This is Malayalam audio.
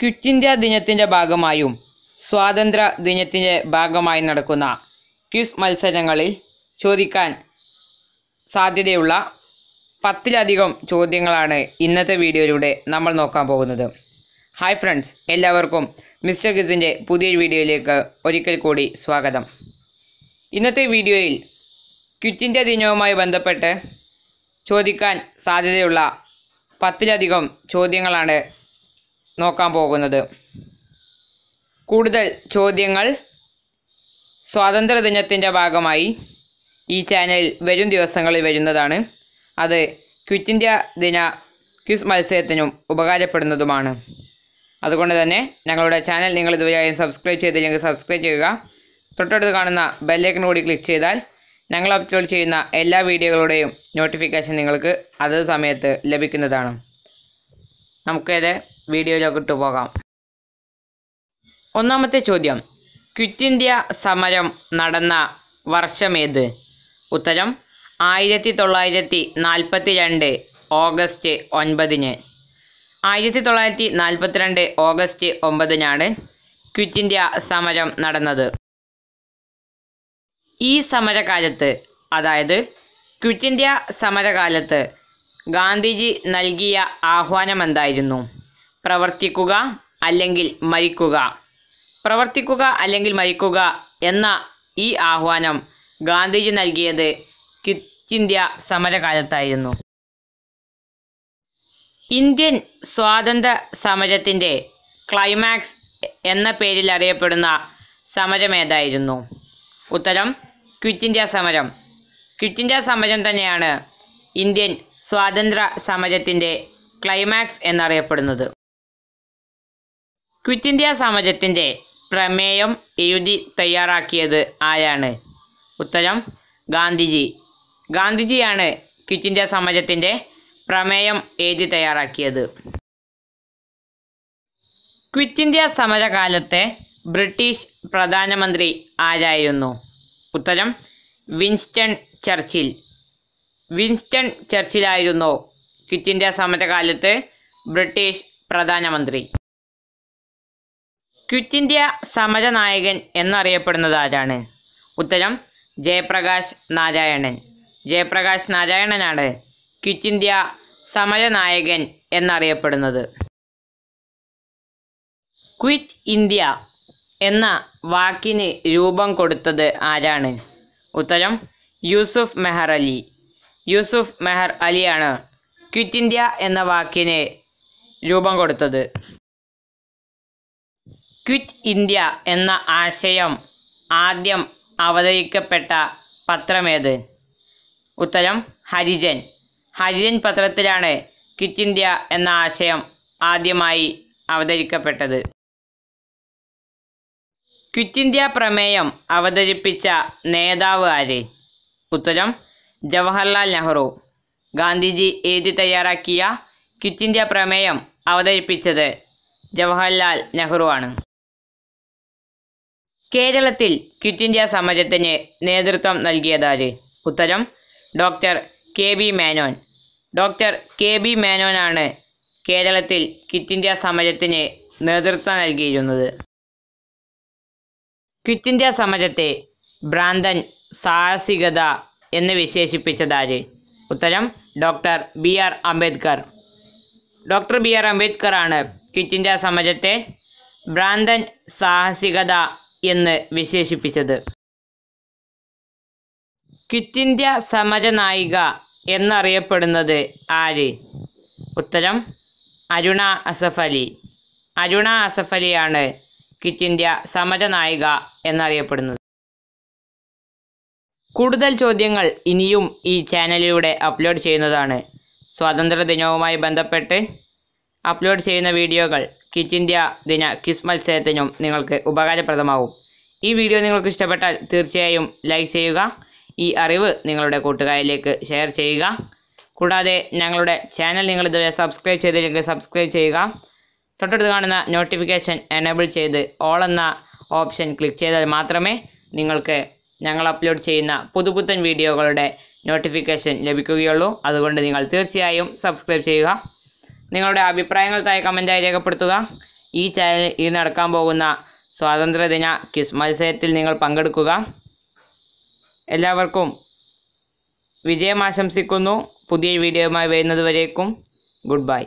ക്വിറ്റ് ഇന്ത്യ ദിനത്തിൻ്റെ ഭാഗമായും സ്വാതന്ത്ര്യ ദിനത്തിൻ്റെ ഭാഗമായി നടക്കുന്ന ക്വിസ് മത്സരങ്ങളിൽ ചോദിക്കാൻ സാധ്യതയുള്ള പത്തിലധികം ചോദ്യങ്ങളാണ് ഇന്നത്തെ വീഡിയോയിലൂടെ നമ്മൾ നോക്കാൻ പോകുന്നത് ഹായ് ഫ്രണ്ട്സ് എല്ലാവർക്കും മിസ്റ്റർ ഗിസിൻ്റെ പുതിയൊരു വീഡിയോയിലേക്ക് ഒരിക്കൽ കൂടി സ്വാഗതം ഇന്നത്തെ വീഡിയോയിൽ ക്വിറ്റ് ഇന്ത്യ ദിനവുമായി ബന്ധപ്പെട്ട് ചോദിക്കാൻ സാധ്യതയുള്ള പത്തിലധികം ചോദ്യങ്ങളാണ് നോക്കാൻ പോകുന്നത് കൂടുതൽ ചോദ്യങ്ങൾ സ്വാതന്ത്ര്യദിനത്തിൻ്റെ ഭാഗമായി ഈ ചാനൽ വരും ദിവസങ്ങളിൽ വരുന്നതാണ് അത് ക്വിറ്റ് ഇന്ത്യ ദിന ക്വിസ് മത്സരത്തിനും ഉപകാരപ്പെടുന്നതുമാണ് അതുകൊണ്ട് തന്നെ ഞങ്ങളുടെ ചാനൽ നിങ്ങൾ ഇതുവരെയായും സബ്സ്ക്രൈബ് ചെയ്തില്ലെങ്കിൽ സബ്സ്ക്രൈബ് ചെയ്യുക തൊട്ടടുത്ത് കാണുന്ന ബെല്ലൈക്കൺ കൂടി ക്ലിക്ക് ചെയ്താൽ ഞങ്ങൾ അപ്ലോഡ് ചെയ്യുന്ന എല്ലാ വീഡിയോകളുടെയും നോട്ടിഫിക്കേഷൻ നിങ്ങൾക്ക് അതത് സമയത്ത് ലഭിക്കുന്നതാണ് നമുക്കേത് വീഡിയോയിലോട്ട് പോകാം ഒന്നാമത്തെ ചോദ്യം ക്വിറ്റ് ഇന്ത്യ സമരം നടന്ന വർഷമേത് ഉത്തരം ആയിരത്തി തൊള്ളായിരത്തി നാൽപ്പത്തി രണ്ട് ഓഗസ്റ്റ് ഒൻപതിന് ആയിരത്തി തൊള്ളായിരത്തി നാൽപ്പത്തിരണ്ട് ഓഗസ്റ്റ് ഒമ്പതിനാണ് ക്വിറ്റ് ഇന്ത്യ സമരം നടന്നത് ഈ സമരകാലത്ത് അതായത് ക്വിറ്റ് ഇന്ത്യ സമരകാലത്ത് ഗാന്ധിജി നൽകിയ ആഹ്വാനം എന്തായിരുന്നു പ്രവർത്തിക്കുക അല്ലെങ്കിൽ മരിക്കുക പ്രവർത്തിക്കുക അല്ലെങ്കിൽ മരിക്കുക എന്ന ഈ ആഹ്വാനം ഗാന്ധിജി നൽകിയത് ക്വിറ്റ് ഇന്ത്യ സമരകാലത്തായിരുന്നു ഇന്ത്യൻ സ്വാതന്ത്ര്യ സമരത്തിൻ്റെ ക്ലൈമാക്സ് എന്ന പേരിൽ അറിയപ്പെടുന്ന സമരമേതായിരുന്നു ഉത്തരം ക്വിറ്റ് ഇന്ത്യ സമരം ക്വിറ്റ് ഇന്ത്യ സമരം തന്നെയാണ് ഇന്ത്യൻ സ്വാതന്ത്ര്യ സമരത്തിൻ്റെ ക്ലൈമാക്സ് എന്നറിയപ്പെടുന്നത് ക്വിറ്റ് ഇന്ത്യ സമരത്തിൻ്റെ പ്രമേയം എഴുതി തയ്യാറാക്കിയത് ആരാണ് ഉത്തരം ഗാന്ധിജി ഗാന്ധിജിയാണ് ക്വിറ്റ് ഇന്ത്യ സമരത്തിൻ്റെ പ്രമേയം എഴുതി തയ്യാറാക്കിയത് ക്വിറ്റ് ഇന്ത്യ സമരകാലത്തെ ബ്രിട്ടീഷ് പ്രധാനമന്ത്രി ആരായിരുന്നു ഉത്തരം വിൻസ്റ്റൺ ചർച്ചിൽ വിൻസ്റ്റൺ ചർച്ചിലായിരുന്നു ക്വിറ്റ് ഇന്ത്യ സമരകാലത്ത് ബ്രിട്ടീഷ് പ്രധാനമന്ത്രി ക്വിറ്റ് ഇന്ത്യ സമര നായകൻ എന്നറിയപ്പെടുന്നത് ആരാണ് ഉത്തരം ജയപ്രകാശ് നാരായണൻ ജയപ്രകാശ് നാരായണനാണ് ക്വിറ്റ് ഇന്ത്യ സമര നായകൻ എന്നറിയപ്പെടുന്നത് ക്വിറ്റ് ഇന്ത്യ എന്ന വാക്കിന് രൂപം കൊടുത്തത് ആരാണ് ഉത്തരം യൂസുഫ് മെഹർ അലി യൂസുഫ് മെഹർ അലിയാണ് ക്വിറ്റ് ഇന്ത്യ എന്ന വാക്കിന് രൂപം കൊടുത്തത് ക്വിറ്റ് ഇന്ത്യ എന്ന ആശയം ആദ്യം അവതരിക്കപ്പെട്ട പത്രമേത് ഉത്തരം ഹരിജൻ ഹരിജൻ പത്രത്തിലാണ് ക്വിറ്റ് ഇന്ത്യ എന്ന ആശയം ആദ്യമായി അവതരിക്കപ്പെട്ടത് ക്വിറ്റ് ഇന്ത്യ പ്രമേയം അവതരിപ്പിച്ച നേതാവ് ആര് ഉത്തരം ജവഹർലാൽ നെഹ്റു ഗാന്ധിജി എഴുതി തയ്യാറാക്കിയ ക്വിറ്റ് ഇന്ത്യ പ്രമേയം അവതരിപ്പിച്ചത് ജവഹർലാൽ നെഹ്റു ആണ് കേരളത്തിൽ ക്വിറ്റ് ഇന്ത്യ സമരത്തിന് നേതൃത്വം നൽകിയതാര് ഉത്തരം doctor K B Menon doctor K B മേനോനാണ് കേരളത്തിൽ ക്വിറ്റ് ഇന്ത്യ സമരത്തിന് നേതൃത്വം നൽകിയിരുന്നത് ക്വിറ്റ് ഇന്ത്യ സമരത്തെ ഭ്രാന്തൻ സാഹസികത എന്ന് വിശേഷിപ്പിച്ചതാര് ഉത്തരം doctor B R Ambedkar doctor B R Ambedkar ആണ് ക്വിറ്റ് ഇന്ത്യ സമരത്തെ ഭ്രാന്തൻ സാഹസികത എന്ന് വിശേഷിപ്പിച്ചത് ക്വിറ്റ് ഇന്ത്യ നായിക എന്നറിയപ്പെടുന്നത് ആര് ഉത്തരം അരുണ അസഫ് അലി അരുണ അസഫ് അലിയാണ് ക്വിറ്റ് ഇന്ത്യ നായിക എന്നറിയപ്പെടുന്നത് കൂടുതൽ ചോദ്യങ്ങൾ ഇനിയും ഈ ചാനലിലൂടെ അപ്ലോഡ് ചെയ്യുന്നതാണ് സ്വാതന്ത്ര്യ ദിനവുമായി ബന്ധപ്പെട്ട് അപ്ലോഡ് ചെയ്യുന്ന വീഡിയോകൾ കിറ്റ് ഇന്ത്യ ദിന ക്വിസ് മത്സരത്തിനും നിങ്ങൾക്ക് ഉപകാരപ്രദമാവും ഈ വീഡിയോ നിങ്ങൾക്ക് ഇഷ്ടപ്പെട്ടാൽ തീർച്ചയായും ലൈക്ക് ചെയ്യുക ഈ അറിവ് നിങ്ങളുടെ കൂട്ടുകാരിലേക്ക് ഷെയർ ചെയ്യുക കൂടാതെ ഞങ്ങളുടെ ചാനൽ നിങ്ങൾ ഇതുവരെ സബ്സ്ക്രൈബ് ചെയ്തില്ലെങ്കിൽ സബ്സ്ക്രൈബ് ചെയ്യുക തൊട്ടടുത്ത് കാണുന്ന നോട്ടിഫിക്കേഷൻ എനേബിൾ ചെയ്ത് ഓൾ എന്ന ഓപ്ഷൻ ക്ലിക്ക് ചെയ്താൽ മാത്രമേ നിങ്ങൾക്ക് ഞങ്ങൾ അപ്ലോഡ് ചെയ്യുന്ന പുതുപുത്തൻ വീഡിയോകളുടെ നോട്ടിഫിക്കേഷൻ ലഭിക്കുകയുള്ളൂ അതുകൊണ്ട് നിങ്ങൾ തീർച്ചയായും സബ്സ്ക്രൈബ് ചെയ്യുക നിങ്ങളുടെ അഭിപ്രായങ്ങൾ താഴെ കമൻറ്റായി രേഖപ്പെടുത്തുക ഈ ചാനൽ ഇനി നടക്കാൻ പോകുന്ന സ്വാതന്ത്ര്യദിന ക്വിസ് മത്സരത്തിൽ നിങ്ങൾ പങ്കെടുക്കുക എല്ലാവർക്കും വിജയം ആശംസിക്കുന്നു പുതിയ വീഡിയോയുമായി വരുന്നതുവരേക്കും ഗുഡ് ബൈ